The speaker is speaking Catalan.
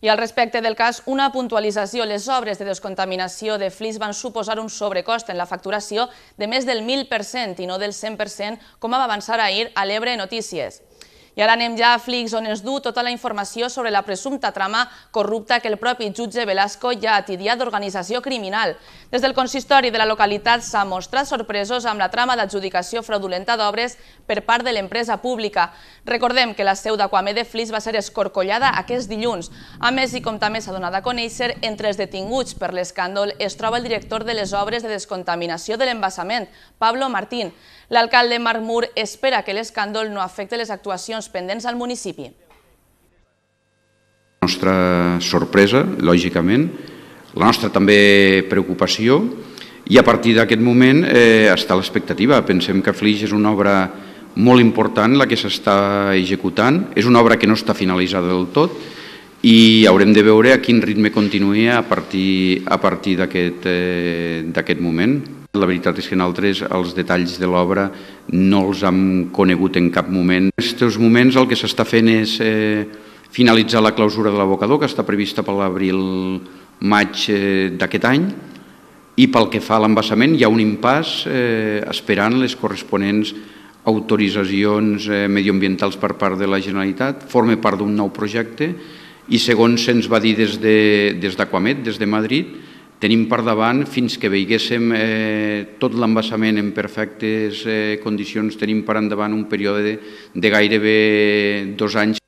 I al respecte del cas, una puntualització. Les obres de descontaminació de Flix van suposar un sobrecost en la facturació de més del 1.000% i no del 100%, com va avançar ahir a l'Ebre Notícies. I ara anem ja a Flix, on es du tota la informació sobre la presumpta trama corrupta que el propi jutge Velasco ja ha tidiat d'organització criminal. Des del consistori de la localitat s'ha mostrat sorpresos amb la trama d'adjudicació fraudulenta d'obres per part de l'empresa pública. Recordem que la seu d'Aquamé de Flix va ser escorcollada aquest dilluns. A més, i com també s'ha donat a conèixer, entre els detinguts per l'escàndol es troba el director de les obres de descontaminació de l'embassament, Pablo Martín. L'alcalde Marc Mur espera que l'escàndol no afecte les actuacions pendents al municipi. La nostra sorpresa, lògicament, la nostra també preocupació i a partir d'aquest moment eh, està l'expectativa. Pensem que Flix és una obra molt important la que s'està executant, és una obra que no està finalitzada del tot i haurem de veure a quin ritme continua a partir, a partir d'aquest eh, moment. La veritat és que nosaltres els detalls de l'obra no els hem conegut en cap moment. En aquests moments el que s'està fent és eh, finalitzar la clausura de l'abocador, que està prevista per l'abril-maig eh, d'aquest any, i pel que fa a l'embassament hi ha un impàs eh, esperant les corresponents autoritzacions eh, medioambientals per part de la Generalitat, forma part d'un nou projecte i segons se'ns va dir des d'Aquamet, des de Madrid, tenim per davant fins que veiéssim eh, tot l'embassament en perfectes eh, condicions, tenim per endavant un període de gairebé dos anys